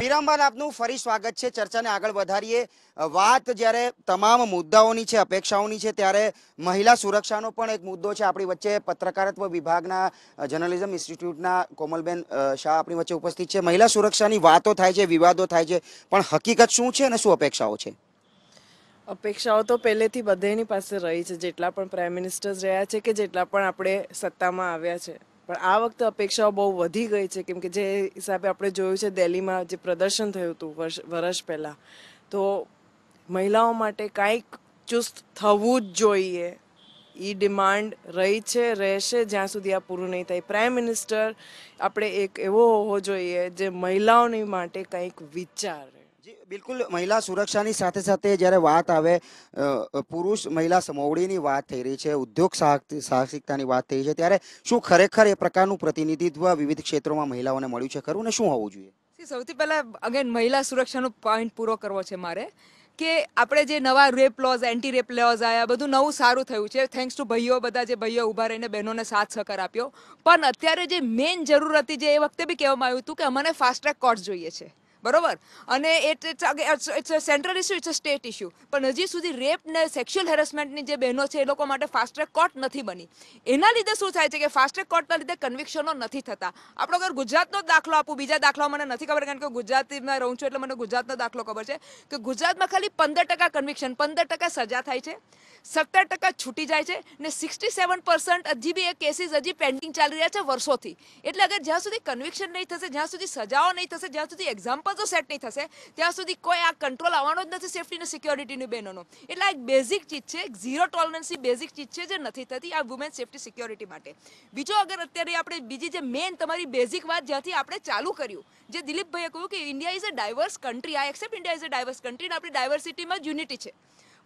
વિરામબાન આપનું ફરી સ્વાગત છે ચર્ચાને આગળ વધારીએ વાત જ્યારે તમામ મુદ્દાઓની છે અપેક્ષાઓની છે ત્યારે મહિલા સુરક્ષાનો પણ એક મુદ્દો છે આપણી વચ્ચે પત્રકારત્વ વિભાગના જર્નલિઝમ ઇન્સ્ટિટ્યૂટના કોમલબેન શાહ આપણી વચ્ચે ઉપસ્થિત છે મહિલા સુરક્ષાની વાતો થાય છે વિવાદો થાય છે પણ હકીકત શું છે અને શું અપેક્ષાઓ છે અપેક્ષાઓ તો પહેલેથી બધેની પાસે રહી છે જેટલા પણ પ્રાઇમ મિનિસ્ટર્સ રહ્યા છે કે જેટલા પણ આપણે સત્તામાં આવ્યા છે પણ આ વખતે અપેક્ષાઓ બહુ વધી ગઈ છે કેમકે જે હિસાબે આપણે જોયું છે દિલ્હીમાં જે પ્રદર્શન થયું હતું વર્ષ વર્ષ પહેલાં તો મહિલાઓ માટે કાંઈક ચુસ્ત થવું જ જોઈએ એ ડિમાન્ડ રહી છે રહેશે જ્યાં સુધી આ પૂરું નહીં થાય પ્રાઇમ મિનિસ્ટર આપણે એક એવો હોવો જોઈએ જે મહિલાઓની માટે કંઈક વિચારે બિલકુલ મહિલા સુરક્ષાની સાથે સાથે જ્યારે વાત આવે પુરુષ મહિલા સમોવડીની વાત થઈ રહી છે ઉદ્યોગ સાહસિકતાની વાત થઈ છે ત્યારે શું ખરેખર એ પ્રકારનું પ્રતિનિધિત્વ વિવિધ ક્ષેત્રોમાં મહિલાઓને મળ્યું છે ખરું ને શું હોવું જોઈએ સૌથી પહેલાં અગેન મહિલા સુરક્ષાનો પોઈન્ટ પૂરો કરવો છે મારે કે આપણે જે નવા rape laws anti rape laws આવ્યા બધું નવું સારું થયું છે થેન્ક્સ ટુ ભાઈઓ બધા જે ભાઈઓ ઊભા રહીને બહેનોને સાથ સહકાર આપ્યો પણ અત્યારે જે મેઇન જરૂર હતી જે એ વખતે બી કહેવામાં આવ્યું હતું કે અમને ફાસ્ટ ટ્રેક કોર્ટ જોઈએ છે બરોબર અને it it's a central issue it's a state issue પણ હજી સુધી રેપ ને સેક્સ્યુઅલ હેરાસમેન્ટની જે બહેનો છે એ લોકો માટે ફાસ્ટ ટ્રેક કોર્ટ નથી બની એના લીધે શું થાય છે કે ફાસ્ટ ટ્રેક કોર્ટના લીધે કન્વિક્શનો નથી થતા આપણો અગર ગુજરાતનો દાખલો આપું બીજા દાખલા મને નથી ખબર કારણ કે ગુજરાતીમાં રહું છું એટલે મને ગુજરાતનો દાખલો ખબર છે કે ગુજરાતમાં ખાલી પંદર ટકા કન્વિક્શન પંદર ટકા સજા થાય છે સત્તર ટકા છૂટી જાય છે ને સિક્સટી સેવન પર્સન્ટ હજી બી એ કેસીસ હજી પેન્ડિંગ ચાલી રહ્યા છે વર્ષોથી એટલે અગર જ્યાં સુધી કન્વિક્શન નહીં થશે જ્યાં સુધી સજાઓ નહીં થશે જ્યાં સુધી એક્ઝામ્પલ બધું સેટ નહીં થશે ત્યાં સુધી કોઈ આ કંટ્રોલ આવવાનો જ નથી સેફટી અને સિક્યોરિટીની બહેનોનો એટલે આ એક બેઝિક ચીજ છે ઝીરો ટોલરન્સની બેઝિક ચીજ છે જે નથી થતી આ વુમેન સેફટી સિક્યોરિટી માટે બીજો અગર અત્યારે આપણે બીજી જે મેઇન તમારી બેઝિક વાત જ્યાંથી આપણે ચાલુ કર્યું જે દિલીપભાઈએ કહ્યું કે India is a diverse country આ accept India is a diverse country અને આપણી ડાયવર્સિટીમાં યુનિટી છે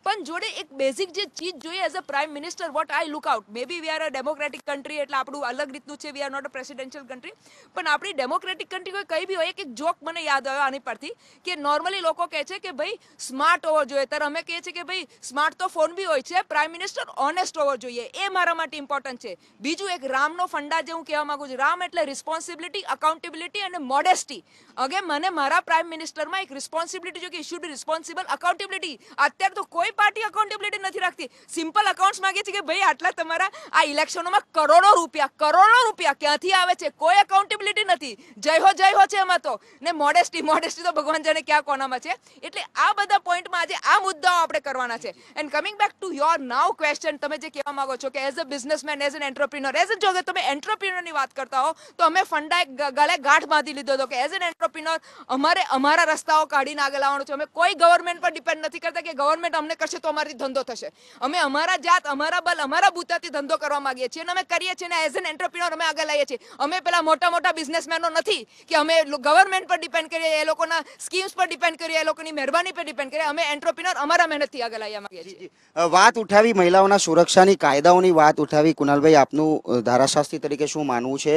પણ જોડે એક બેઝિક જે ચીજ જોઈએ as a prime minister what I look out maybe be we are a democratic country એટલે આપણું અલગ રીતનું છે we are not a presidential country પણ આપણી ડેમોક્રેટિક કન્ટ્રી કોઈ કઈ બી હોય એક જોક મને યાદ આવ્યો આની પરથી કે નોર્મલી લોકો કહે છે કે ભાઈ સ્માર્ટ હોવો જોઈએ ત્યારે અમે કહે છે કે ભાઈ સ્માર્ટ તો ફોન બી હોય છે પ્રાઇમ મિનિસ્ટર ઓનેસ્ટ હોવો જોઈએ એ મારા માટે ઇમ્પોર્ટન્ટ છે બીજું એક રામનો ફંડા જે હું કહેવા માગું છું રામ એટલે રિસ્પોન્સિબિલિટી અકાઉન્ટેબિલિટી અને મોડેસ્ટી અગે મને મારા પ્રાઇમ મિનિસ્ટરમાં એક રિસ્પોન્સિબિલિટી જો કે ઇશ્યુડ રિસ્પોન્સિબલ અકાઉન્ટેબિલિટી અત્યારે તો કોઈ કોઈ પાર્ટી અકાઉન્ટેબિલિટી નથી રાખતી સિમ્પલ અકાઉન્ટ્સ માંગે છે કે ભાઈ આટલા તમારા આ ઇલેક્શનોમાં કરોડો રૂપિયા કરોડો રૂપિયા ક્યાંથી આવે છે કોઈ એકાઉન્ટેબિલિટી નથી જય હો જય હો છે એમાં તો ને મોડેસ્ટી મોડેસ્ટી તો ભગવાન જાણે ક્યાં કોનામાં છે એટલે આ બધા પોઈન્ટમાં આજે આ મુદ્દાઓ આપણે કરવાના છે and coming back to your now question તમે જે કહેવા માંગો છો કે as a businessman as an entrepreneur as જો તમે એન્ટરપ્રિનરની વાત કરતા હો તો અમે ફંડા એક ગાંઠ બાંધી લીધો હતો કે એઝ એન એન્ટરપ્રિનર અમારે અમારા રસ્તાઓ કાઢીને આગળ આવવાનું છે અમે કોઈ ગવર્મેન્ટ પર ડિપેન્ડ નથી કરતા કે ગવર્મેન્ટ અમને કરશે તો અમારી ધંધો થશે અમે અમારા જાત અમારા બલ અમારા બુદ્ધાથી ધંધો કરવા માંગીએ છીએ અને અમે કરીએ છીએ ને એઝ એન એન્ટરપ્રિનોર અમે આગળ લઈએ છીએ અમે પેલા મોટા મોટા બિઝનેસમેનો નથી કે અમે ગવર્મેન્ટ પર ડિપેન્ડ કરીએ એ લોકોના સ્કીમ્સ પર ડિપેન્ડ કરીએ એ લોકોની મહેરબાની પર ડિપેન્ડ કરીએ અમે એન્ટરપ્રિનોર અમારા મહેનતથી આગળ લાવવા માંગીએ છીએ વાત ઉઠાવી મહિલાઓના સુરક્ષાની કાયદાઓની વાત ઉઠાવી કુનાલભાઈ આપનું ધારાશાસ્ત્રી તરીકે શું માનવું છે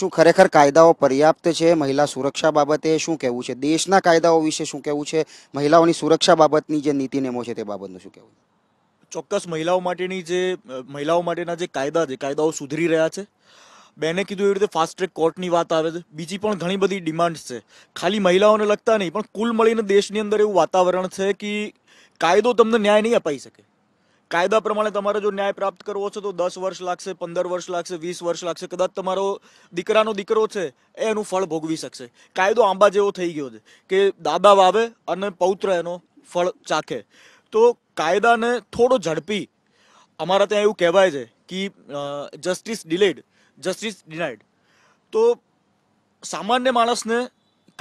શું ખરેખર કાયદાઓ પર્યાપ્ત છે મહિલા સુરક્ષા બાબતે શું કહેવું છે દેશના કાયદાઓ વિશે શું કહેવું છે મહિલાઓની સુરક્ષા બાબતની જે નીતિ નિયમો છે તે તે બાબતનું શું કહેવું ચોક્કસ મહિલાઓ માટેની જે મહિલાઓ માટેના જે કાયદા છે કાયદાઓ સુધરી રહ્યા છે બેને કીધું એવી રીતે ફાસ્ટ ટ્રેક કોર્ટની વાત આવે છે બીજી પણ ઘણી બધી ડિમાન્ડ્સ છે ખાલી મહિલાઓને લગતા નહીં પણ કુલ મળીને દેશની અંદર એવું વાતાવરણ છે કે કાયદો તમને ન્યાય નહીં અપાઈ શકે કાયદા પ્રમાણે તમારે જો ન્યાય પ્રાપ્ત કરવો છે તો દસ વર્ષ લાગશે પંદર વર્ષ લાગશે વીસ વર્ષ લાગશે કદાચ તમારો દીકરાનો દીકરો છે એ એનું ફળ ભોગવી શકશે કાયદો આંબા જેવો થઈ ગયો છે કે દાદા વાવે અને પૌત્ર એનો ફળ ચાખે તો કાયદાને થોડો ઝડપી અમારા ત્યાં એવું કહેવાય છે કે જસ્ટિસ ડિલેડ જસ્ટિસ ડિનાઇડ તો સામાન્ય માણસને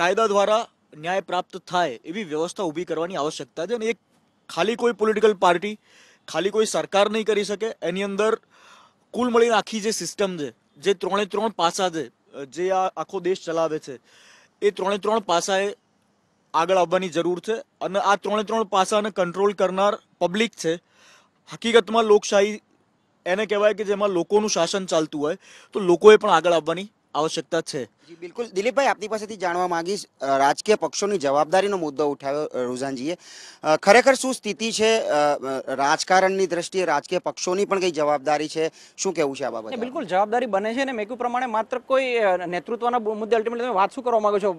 કાયદા દ્વારા ન્યાય પ્રાપ્ત થાય એવી વ્યવસ્થા ઊભી કરવાની આવશ્યકતા છે અને એ ખાલી કોઈ પોલિટિકલ પાર્ટી ખાલી કોઈ સરકાર નહીં કરી શકે એની અંદર કુલ મળીને આખી જે સિસ્ટમ છે જે ત્રણે ત્રણ પાસા છે જે આ આખો દેશ ચલાવે છે એ ત્રણે ત્રણ પાસાએ આગળ આવવાની જરૂર છે અને આ ત્રણે ત્રણ પાસાને કંટ્રોલ કરનાર પબ્લિક છે હકીકતમાં લોકશાહી એને કહેવાય કે જેમાં લોકોનું શાસન ચાલતું હોય તો લોકોએ પણ આગળ આવવાની આવશ્યકતા છે બિલકુલ દિલીપભાઈ આપની પાસેથી જાણવા માંગીશ રાજકીય પક્ષોની જવાબદારીનો મુદ્દો ઉઠાવ્યો રૂઝાનજીએ ખરેખર શું સ્થિતિ છે રાજકારણની દ્રષ્ટિએ રાજકીય પક્ષોની પણ કંઈ જવાબદારી છે શું કહેવું છે આ બાબતે બિલકુલ જવાબદારી બને છે ને મેં પ્રમાણે માત્ર કોઈ નેતૃત્વના મુદ્દે અલ્ટિમેટલી તમે વાત શું કરવા માંગો છો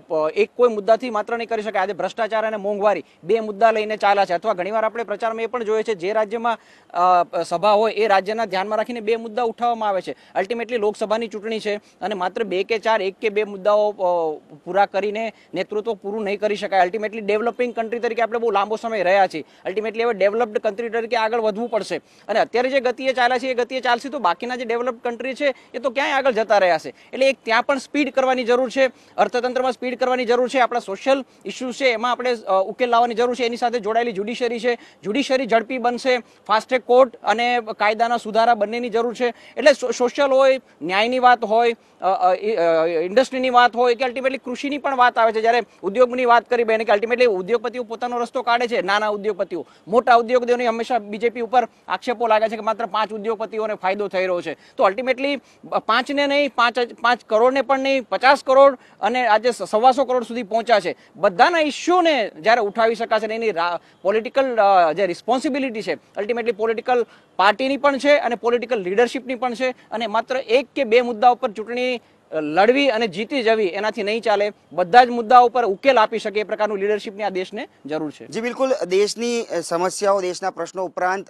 એક કોઈ મુદ્દાથી માત્ર નહીં કરી શકાય આજે ભ્રષ્ટાચાર અને મોંઘવારી બે મુદ્દા લઈને ચાલ્યા છે અથવા ઘણીવાર આપણે પ્રચારમાં એ પણ જોઈએ છે જે રાજ્યમાં સભા હોય એ રાજ્યના ધ્યાનમાં રાખીને બે મુદ્દા ઉઠાવવામાં આવે છે અલ્ટિમેટલી લોકસભાની ચૂંટણી છે અને માત્ર માત્ર બે કે ચાર એક કે બે મુદ્દાઓ પૂરા કરીને નેતૃત્વ પૂરું નહીં કરી શકાય અલ્ટિમેટલી ડેવલપિંગ કન્ટ્રી તરીકે આપણે બહુ લાંબો સમય રહ્યા છીએ અલ્ટિમેટલી હવે ડેવલપ્ડ કન્ટ્રી તરીકે આગળ વધવું પડશે અને અત્યારે જે ગતિએ ચાલ્યા છે એ ગતિએ ચાલશે તો બાકીના જે ડેવલપ્ડ કન્ટ્રી છે એ તો ક્યાંય આગળ જતા રહ્યા છે એટલે એક ત્યાં પણ સ્પીડ કરવાની જરૂર છે અર્થતંત્રમાં સ્પીડ કરવાની જરૂર છે આપણા સોશિયલ ઇસ્યુ છે એમાં આપણે ઉકેલ લાવવાની જરૂર છે એની સાથે જોડાયેલી જ્યુડિશરી છે જ્યુડિશરી ઝડપી બનશે ફાસ્ટ્રેક કોર્ટ અને કાયદાના સુધારા બંનેની જરૂર છે એટલે સોશિયલ હોય ન્યાયની વાત હોય ઇન્ડસ્ટ્રીની વાત હોય કે અલ્ટિમેટલી કૃષિની પણ વાત આવે છે જ્યારે ઉદ્યોગની વાત કરી બેને કે અલ્ટિમેટલી ઉદ્યોગપતિઓ પોતાનો રસ્તો કાઢે છે નાના ઉદ્યોગપતિઓ મોટા ઉદ્યોગપતિઓની હંમેશા બીજેપી ઉપર આક્ષેપો લાગે છે કે માત્ર પાંચ ઉદ્યોગપતિઓને ફાયદો થઈ રહ્યો છે તો અલ્ટિમેટલી પાંચને નહીં પાંચ પાંચ કરોડને પણ નહીં પચાસ કરોડ અને આજે સવાસો કરોડ સુધી પહોંચ્યા છે બધાના ઇસ્યુને જ્યારે ઉઠાવી શકાશે ને એની પોલિટિકલ જે રિસ્પોન્સિબિલિટી છે અલ્ટિમેટલી પોલિટિકલ પાર્ટીની પણ છે અને પોલિટિકલ લીડરશિપની પણ છે અને માત્ર એક કે બે મુદ્દા ઉપર ચૂંટણી લડવી અને જીતી જવી એનાથી નહીં ચાલે બધા જ મુદ્દાઓ પર ઉકેલ આપી શકે એ પ્રકારનું લીડરશીપની આ દેશને જરૂર છે જી બિલકુલ દેશની સમસ્યાઓ દેશના પ્રશ્નો ઉપરાંત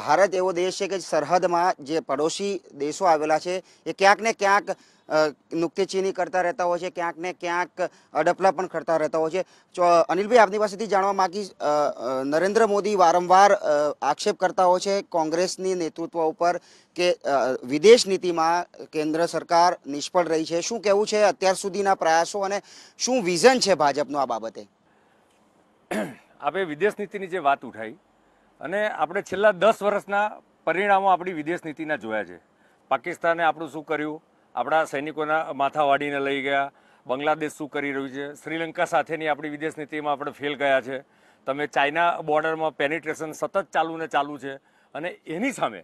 ભારત એવો દેશ છે કે સરહદમાં જે પડોશી દેશો આવેલા છે એ ક્યાંક ને ક્યાંક નુક્તિચીની કરતા રહેતા હોય છે ક્યાંક ને ક્યાંક અડપલા પણ કરતા રહેતા હોય છે અનિલભાઈ આપની પાસેથી જાણવા માગી નરેન્દ્ર મોદી વારંવાર આક્ષેપ કરતા હોય છે કોંગ્રેસની નેતૃત્વ ઉપર કે વિદેશ નીતિમાં કેન્દ્ર સરકાર નિષ્ફળ રહી છે શું કહેવું છે અત્યાર સુધીના પ્રયાસો અને શું વિઝન છે ભાજપનું આ બાબતે આપણે વિદેશ નીતિની જે વાત ઉઠાઈ અને આપણે છેલ્લા દસ વર્ષના પરિણામો આપણી વિદેશ નીતિના જોયા છે પાકિસ્તાને આપણું શું કર્યું આપણા સૈનિકોના માથા વાડીને લઈ ગયા બાંગ્લાદેશ શું કરી રહ્યું છે શ્રીલંકા સાથેની આપણી વિદેશ નીતિમાં આપણે ફેલ ગયા છે તમે ચાઇના બોર્ડરમાં પેનિટ્રેશન સતત ચાલુને ને ચાલુ છે અને એની સામે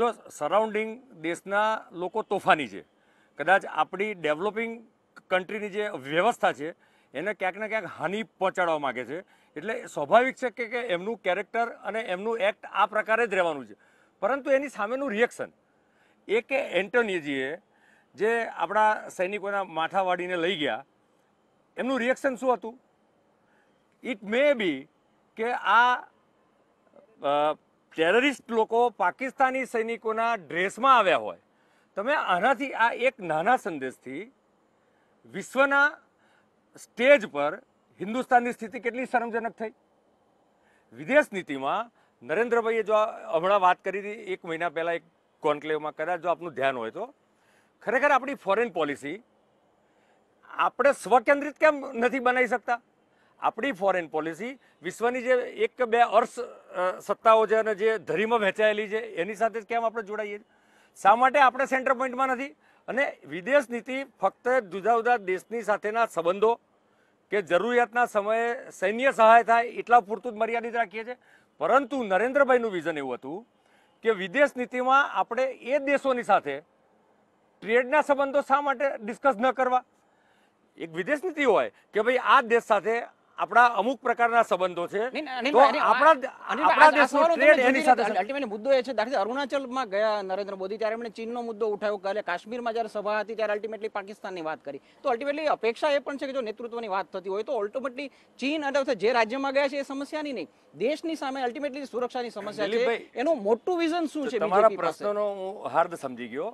જો સરાઉન્ડિંગ દેશના લોકો તોફાની છે કદાચ આપણી ડેવલપિંગ કન્ટ્રીની જે વ્યવસ્થા છે એને ક્યાંક ને ક્યાંક હાનિ પહોંચાડવા માગે છે એટલે સ્વાભાવિક છે કે એમનું કેરેક્ટર અને એમનું એક્ટ આ પ્રકારે જ રહેવાનું છે પરંતુ એની સામેનું રિએક્શન એ કે એન્ટોનીજીએ જે આપણા સૈનિકોના માથાવાડીને લઈ ગયા એમનું રિએક્શન શું હતું ઇટ મે બી કે આ ટેરરિસ્ટ લોકો પાકિસ્તાની સૈનિકોના ડ્રેસમાં આવ્યા હોય તમે આનાથી આ એક નાના સંદેશથી વિશ્વના સ્ટેજ પર હિન્દુસ્તાનની સ્થિતિ કેટલી શરમજનક થઈ વિદેશ નીતિમાં નરેન્દ્રભાઈએ જો હમણાં વાત કરી હતી એક મહિના પહેલાં એક કોન્ક્લેવમાં કદાચ જો આપનું ધ્યાન હોય તો ખરેખર આપણી ફોરેન પોલિસી આપણે સ્વકેન્દ્રિત કેમ નથી બનાવી શકતા આપણી ફોરેન પોલિસી વિશ્વની જે એક બે અર્થ સત્તાઓ છે અને જે ધરીમાં વહેંચાયેલી છે એની સાથે કેમ આપણે જોડાઈએ શા માટે આપણે સેન્ટર પોઈન્ટમાં નથી અને વિદેશ નીતિ ફક્ત જુદા જુદા દેશની સાથેના સંબંધો કે જરૂરિયાતના સમયે સૈન્ય સહાય થાય એટલા પૂરતું જ મર્યાદિત રાખીએ છીએ પરંતુ નરેન્દ્રભાઈનું વિઝન એવું હતું કે વિદેશ નીતિમાં આપણે એ દેશોની સાથે ટ્રેડના સંબંધો શા માટે ડિસ્કસ ન કરવા એક વિદેશ નીતિ હોય કે ભાઈ આ દેશ સાથે આપણા અમુક પ્રકારના સંબંધો છે તો આપણા મુદ્દો એ છે અરુણાચલમાં ગયા નરેન્દ્ર મોદી ત્યારે એમણે ચીનનો મુદ્દો ઉઠાવ્યો કાલે કાશ્મીરમાં જ્યારે સભા હતી ત્યારે અલ્ટિમેટલી પાકિસ્તાનની વાત કરી તો અલ્ટિમેટલી અપેક્ષા એ પણ છે કે જો નેતૃત્વની વાત થતી હોય તો ઓલ્ટોમેટલી ચીન અથવા જે રાજ્યમાં ગયા છે એ સમસ્યાની નહીં દેશની સામે અલ્ટિમેટલી સુરક્ષાની સમસ્યા છે એનું મોટું વિઝન શું છે તમારા પ્રશ્નનો હું હાર્દ સમજી ગયો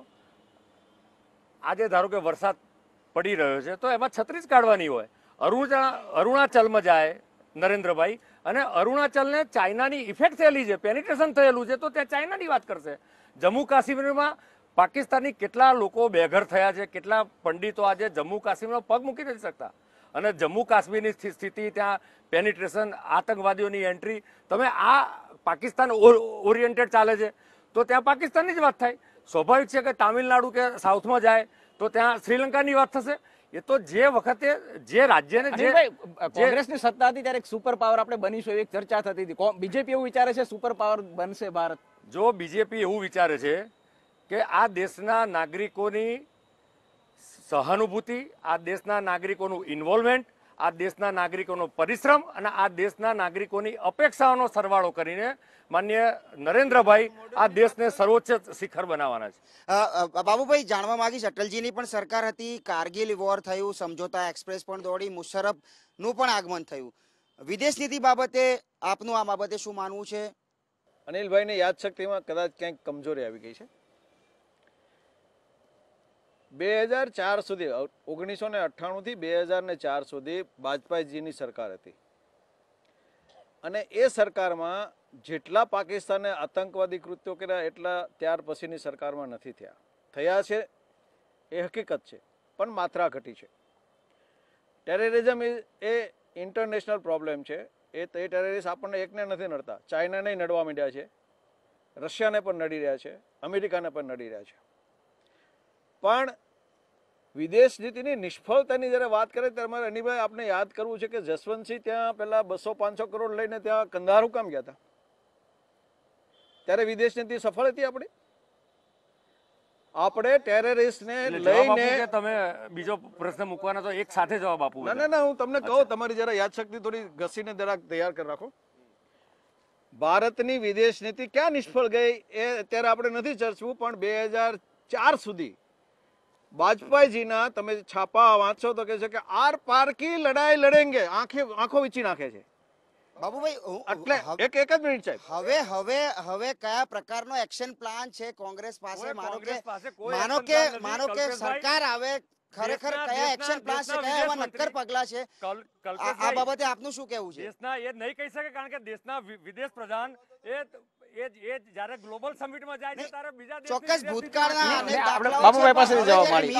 આજે ધારો કે વરસાદ પડી રહ્યો છે તો એમાં છત્રીસ કાઢવાની હોય અરુણા અરુણાચલમાં જાય નરેન્દ્રભાઈ અને અરુણાચલને ચાઇનાની ઇફેક્ટ થયેલી છે પેનિટ્રેશન થયેલું છે તો ત્યાં ચાઇનાની વાત કરશે જમ્મુ કાશ્મીરમાં પાકિસ્તાની કેટલા લોકો બેઘર થયા છે કેટલા પંડિતો આજે જમ્મુ કાશ્મીરમાં પગ મૂકી નથી શકતા અને જમ્મુ કાશ્મીરની સ્થિતિ ત્યાં પેનિટ્રેશન આતંકવાદીઓની એન્ટ્રી તમે આ પાકિસ્તાન ઓરિએન્ટેડ ચાલે છે તો ત્યાં પાકિસ્તાનની જ વાત થાય સ્વાભાવિક છે કે તામિલનાડુ કે સાઉથમાં જાય તો ત્યાં શ્રીલંકાની વાત થશે એ તો જે વખતે જે રાજ્યને જે કોંગ્રેસની સત્તા હતી ત્યારે સુપર પાવર આપણે બનીશું એવી ચર્ચા થતી હતી બીજેપી એવું વિચારે છે સુપર પાવર બનશે ભારત જો બીજેપી એવું વિચારે છે કે આ દેશના નાગરિકોની સહાનુભૂતિ આ દેશના નાગરિકોનું ઇન્વોલ્વમેન્ટ આ દેશના નાગરિકોનો પરિશ્રમ અને આ દેશના નાગરિકોની અપેક્ષાઓનો સરવાળો કરીને માન્ય નરેન્દ્રભાઈ આ દેશને સર્વોચ્ચ શિખર બનાવવાના છે બાબુભાઈ જાણવા માંગીશ અટલજીની પણ સરકાર હતી કારગિલ વોર થયું સમજોતા એક્સપ્રેસ પણ દોડી મુશરફનું પણ આગમન થયું વિદેશ નીતિ બાબતે આપનું આ બાબતે શું માનવું છે અનિલભાઈને યાદશક્તિમાં કદાચ ક્યાંક કમજોરી આવી ગઈ છે બે હજાર ચાર સુધી ઓગણીસો ને અઠ્ઠાણુંથી બે હજાર ને ચાર સુધી વાજપેયીજીની સરકાર હતી અને એ સરકારમાં જેટલા પાકિસ્તાને આતંકવાદી કૃત્યો કર્યા એટલા ત્યાર પછીની સરકારમાં નથી થયા થયા છે એ હકીકત છે પણ માત્રા ઘટી છે ટેરરિઝમ એ ઇન્ટરનેશનલ પ્રોબ્લેમ છે એ તે ટેરરિસ્ટ આપણને એકને નથી નડતા ચાઇનાને નડવા માંડ્યા છે રશિયાને પણ નડી રહ્યા છે અમેરિકાને પણ નડી રહ્યા છે પણ વિદેશ નીતિની નિષ્ફળતાની જ્યારે વાત કરે ત્યારે મારે અનિભાઈ આપણે યાદ કરવું છે કે જસવંતસિંહ ત્યાં પહેલાં બસો પાંચસો કરોડ લઈને ત્યાં કંધારું કામ ગયા હતા ત્યારે વિદેશ નીતિ સફળ હતી આપણી આપણે ટેરરિસ્ટને લઈને તમે બીજો પ્રશ્ન મૂકવાના તો એક સાથે જવાબ આપું ના ના હું તમને કહું તમારી જરા યાદશક્તિ થોડી ઘસીને જરાક તૈયાર કરી રાખો ભારતની વિદેશ નીતિ ક્યાં નિષ્ફળ ગઈ એ અત્યારે આપણે નથી ચર્ચવું પણ બે હજાર ચાર સુધી વાજપેયીજીના તમે છાપા વાંચો તો કહે છે કે આર પાર કી લડાઈ લડેંગે આંખે આંખો વીચી નાખે છે બાબુભાઈ એટલે એક એક જ મિનિટ છે હવે હવે હવે કયા પ્રકારનો એક્શન પ્લાન છે કોંગ્રેસ પાસે માનો કે માનો કે માનો કે સરકાર આવે ખરેખર કયા એક્શન પ્લાન છે કયા એવા નક્કર પગલા છે આ બાબતે આપનું શું કહેવું છે દેશના એ નહીં કહી શકે કારણ કે દેશના વિદેશ પ્રધાન એ એ જ દેશ ચોક્કસ ભૂતકાળના અને બાબુભાઈ પાસેથી જવાબ મળી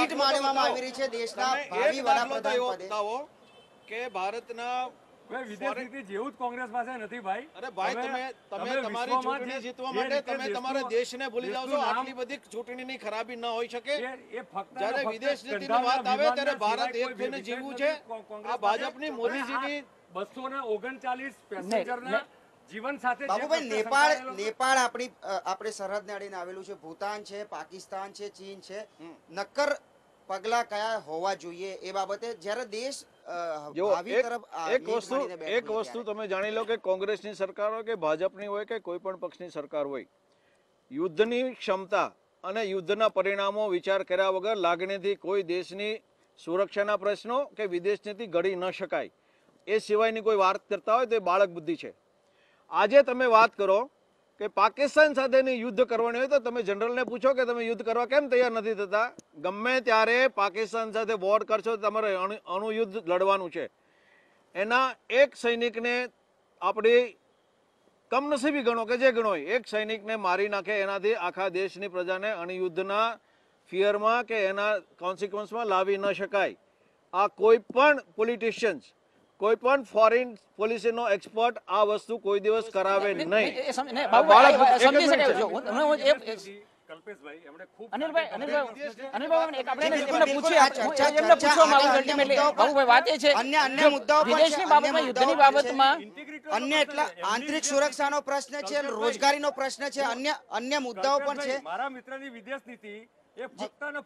મીટ ખરાબી ના હોય શકે જયારે વિદેશ નીતિ વાત આવે ત્યારે ભારત એક જીવવું છે આ ભાજપની મોદીજીની બસો ને ઓગણચાલીસ પેસેન્જરના જીવન સાથે બાબુભાઈ નેપાળ નેપાળ આપણી આપણે સરહદને અડીને આવેલું છે ભૂતાન છે પાકિસ્તાન છે ચીન છે નક્કર પગલા કયા હોવા જોઈએ એ બાબતે જ્યારે દેશ એક વસ્તુ તમે જાણી લો કે કોંગ્રેસની સરકાર હોય કે ભાજપની હોય કે કોઈ પણ પક્ષની સરકાર હોય યુદ્ધની ક્ષમતા અને યુદ્ધના પરિણામો વિચાર કર્યા વગર લાગણીથી કોઈ દેશની સુરક્ષાના પ્રશ્નો કે વિદેશ ઘડી ન શકાય એ સિવાયની કોઈ વાત કરતા હોય તો એ બાળક બુદ્ધિ છે આજે તમે વાત કરો કે પાકિસ્તાન સાથેની યુદ્ધ કરવાની હોય તો તમે જનરલને પૂછો કે તમે યુદ્ધ કરવા કેમ તૈયાર નથી થતા ગમે ત્યારે પાકિસ્તાન સાથે વોર કરશો તમારે અણુયુદ્ધ લડવાનું છે એના એક સૈનિકને આપણે કમનસીબી ગણો કે જે ગણો એક સૈનિકને મારી નાખે એનાથી આખા દેશની પ્રજાને અણુયુદ્ધના ફિયરમાં કે એના કોન્સિક્વન્સમાં લાવી ન શકાય આ કોઈ પણ પોલિટિશિયન્સ કોઈ પણ ફોરેન પોલિસીનો એક્સપર્ટ આ વસ્તુ કોઈ દિવસ કરાવે નહીં અન્ય એટલા આંતરિક સુરક્ષાનો પ્રશ્ન છે રોજગારીનો પ્રશ્ન છે અન્ય અન્ય મુદ્દાઓ પણ છે મારા મિત્રની વિદેશ નીતિ પણ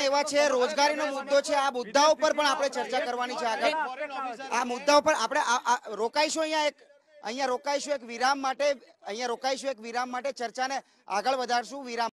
એવા છે રોજગારીનો મુદ્દો છે આ મુદ્દાઓ પર પણ આપણે ચર્ચા કરવાની છે આગળ આ મુદ્દાઓ પર આપણે રોકાઈશું અહીંયા એક અહીંયા રોકાઈશું એક વિરામ માટે અહીંયા રોકાઈશું એક વિરામ માટે ચર્ચાને આગળ વધારશું વિરામ